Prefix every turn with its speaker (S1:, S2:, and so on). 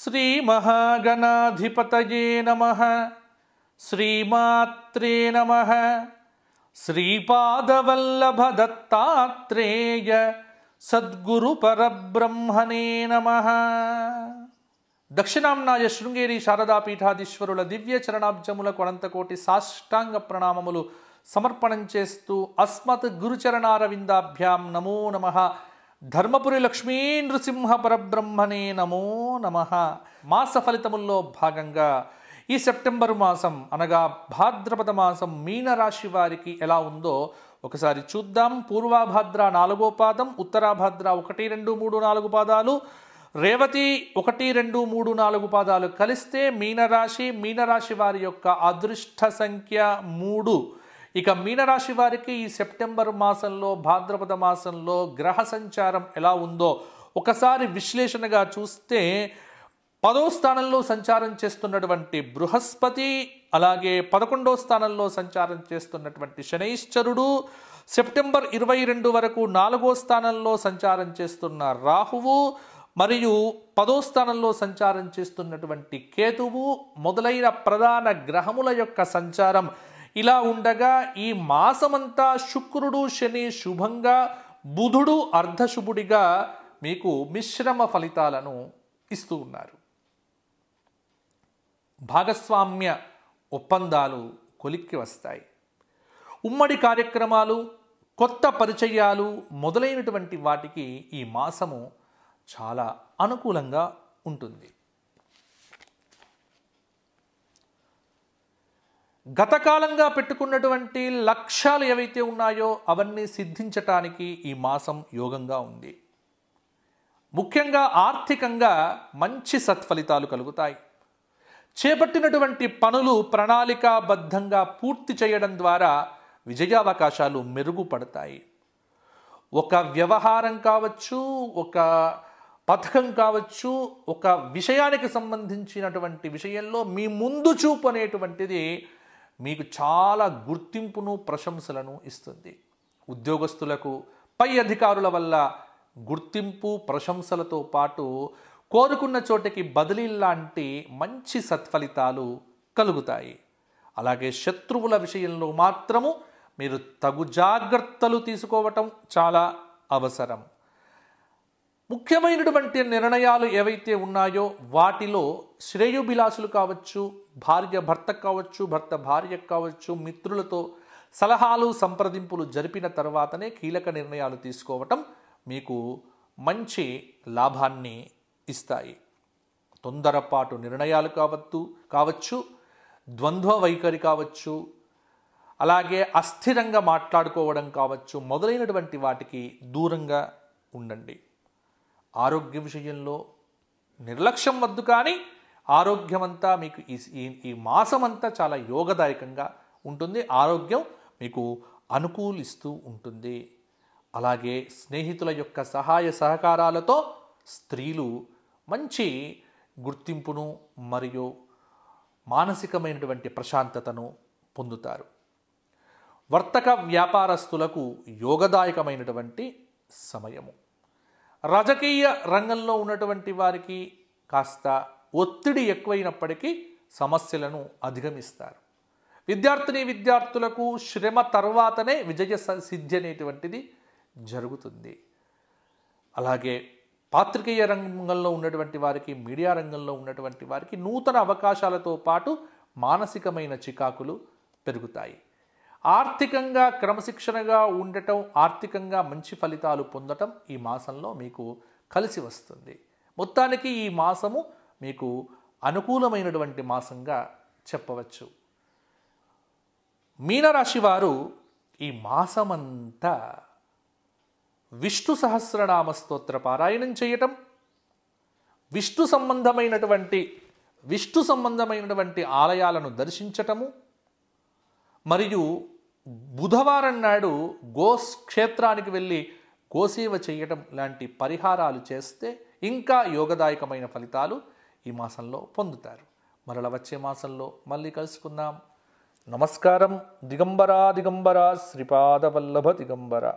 S1: శ్రీమహాగణాధిపతయే నమ శ్రీమాత్రే నమ శ్రీపాదవల్లభదత్తాత్రేయ సద్గురు పరబ్రహ్మణే నమ దక్షిణాంనాయ శృంగేరి శారదాపీఠాధీశ్వరుల దివ్య చరణాబ్జములకు అనంతకోటి సాష్టాంగ ప్రణామములు సమర్పణం చేస్తూ అస్మత్ గురుచరణారవిందాభ్యాం నమో నమ ధర్మపురి లక్ష్మీ నృసింహ పరబ్రహ్మనే నమో నమ మాస ఫలితముల్లో భాగంగా ఈ సెప్టెంబర్ మాసం అనగా భాద్రపద మాసం మీనరాశి వారికి ఎలా ఉందో ఒకసారి చూద్దాం పూర్వాభాద్ర నాలుగో పాదం ఉత్తరాభాద్ర ఒకటి రెండు మూడు నాలుగు పాదాలు రేవతి ఒకటి రెండు మూడు నాలుగు పాదాలు కలిస్తే మీనరాశి మీనరాశి వారి యొక్క అదృష్ట సంఖ్య మూడు ఇక మీనరాశి వారికి ఈ సెప్టెంబర్ మాసంలో భాద్రపద మాసంలో గ్రహ సంచారం ఎలా ఉందో ఒకసారి విశ్లేషణగా చూస్తే పదో స్థానంలో సంచారం చేస్తున్నటువంటి బృహస్పతి అలాగే పదకొండో స్థానంలో సంచారం చేస్తున్నటువంటి శనైశ్చరుడు సెప్టెంబర్ ఇరవై రెండు వరకు నాలుగో స్థానంలో సంచారం చేస్తున్న రాహువు మరియు పదో స్థానంలో సంచారం చేస్తున్నటువంటి కేతువు మొదలైన ప్రధాన గ్రహముల యొక్క సంచారం ఇలా ఉండగా ఈ మాసమంతా శుక్రుడు శని శుభంగా బుధుడు అర్ధశుభుడిగా మీకు మిశ్రమ ఫలితాలను ఇస్తూ ఉన్నారు భాగస్వామ్య ఒప్పందాలు కొలిక్కి వస్తాయి ఉమ్మడి కార్యక్రమాలు కొత్త పరిచయాలు మొదలైనటువంటి వాటికి ఈ మాసము చాలా అనుకూలంగా ఉంటుంది గతకాలంగా పెట్టుకున్నటువంటి లక్ష్యాలు ఏవైతే ఉన్నాయో అవన్నీ సిద్ధించటానికి ఈ మాసం యోగంగా ఉంది ముఖ్యంగా ఆర్థికంగా మంచి సత్ఫలితాలు కలుగుతాయి చేపట్టినటువంటి పనులు ప్రణాళికాబద్ధంగా పూర్తి చేయడం ద్వారా విజయావకాశాలు మెరుగుపడతాయి ఒక వ్యవహారం కావచ్చు ఒక పథకం కావచ్చు ఒక విషయానికి సంబంధించినటువంటి విషయంలో మీ ముందు చూపు అనేటువంటిది మీకు చాలా గుర్తింపును ప్రశంసలను ఇస్తుంది ఉద్యోగస్తులకు పై అధికారుల వల్ల గుర్తింపు ప్రశంసలతో పాటు కోరుకున్న చోటికి బదిలీ లాంటి మంచి సత్ఫలితాలు కలుగుతాయి అలాగే శత్రువుల విషయంలో మాత్రము మీరు తగు జాగ్రత్తలు తీసుకోవటం చాలా అవసరం ముఖ్యమైనటువంటి నిర్ణయాలు ఏవైతే ఉన్నాయో వాటిలో శ్రేయోభిలాసులు కావచ్చు భార్య భర్త కావచ్చు భర్త భార్య కావచ్చు మిత్రులతో సలహాలు సంప్రదింపులు జరిపిన తర్వాతనే కీలక నిర్ణయాలు తీసుకోవటం మీకు మంచి లాభాన్ని ఇస్తాయి తొందరపాటు నిర్ణయాలు కావచ్చు కావచ్చు ద్వంద్వ వైఖరి కావచ్చు అలాగే అస్థిరంగా మాట్లాడుకోవడం కావచ్చు మొదలైనటువంటి వాటికి దూరంగా ఉండండి ఆరోగ్య విషయంలో నిర్లక్ష్యం వద్దు కానీ ఆరోగ్యమంతా మీకు ఈ ఈ మాసం అంతా చాలా యోగదాయకంగా ఉంటుంది ఆరోగ్యం మీకు అనుకూలిస్తూ ఉంటుంది అలాగే స్నేహితుల యొక్క సహాయ సహకారాలతో స్త్రీలు మంచి గుర్తింపును మరియు మానసికమైనటువంటి ప్రశాంతతను పొందుతారు వర్తక వ్యాపారస్తులకు యోగదాయకమైనటువంటి సమయము రాజకీయ రంగంలో ఉన్నటువంటి వారికి కాస్త ఒత్తిడి ఎక్కువైనప్పటికీ సమస్యలను అధిగమిస్తారు విద్యార్థిని విద్యార్థులకు శ్రమ తర్వాతనే విజయ సిద్ధి అనేటువంటిది జరుగుతుంది అలాగే పాత్రికేయ రంగంలో ఉన్నటువంటి వారికి మీడియా రంగంలో ఉన్నటువంటి వారికి నూతన అవకాశాలతో పాటు మానసికమైన చికాకులు పెరుగుతాయి ఆర్థికంగా క్రమశిక్షణగా ఉండటం ఆర్థికంగా మంచి ఫలితాలు పొందటం ఈ మాసంలో మీకు కలిసి వస్తుంది మొత్తానికి ఈ మాసము మీకు అనుకూలమైనటువంటి మాసంగా చెప్పవచ్చు మీనరాశి వారు ఈ మాసమంతా విష్ణు సహస్రనామ స్తోత్ర పారాయణం చేయటం విష్ణు సంబంధమైనటువంటి విష్ణు సంబంధమైనటువంటి ఆలయాలను దర్శించటము మరియు బుధవారం నాడు గోస్ క్షేత్రానికి వెళ్ళి గోసేవ చేయటం లాంటి పరిహారాలు చేస్తే ఇంకా యోగదాయకమైన ఫలితాలు ఈ మాసంలో పొందుతారు మరల వచ్చే మాసంలో మళ్ళీ కలుసుకుందాం నమస్కారం దిగంబరా దిగంబరా శ్రీపాదవల్లభ దిగంబర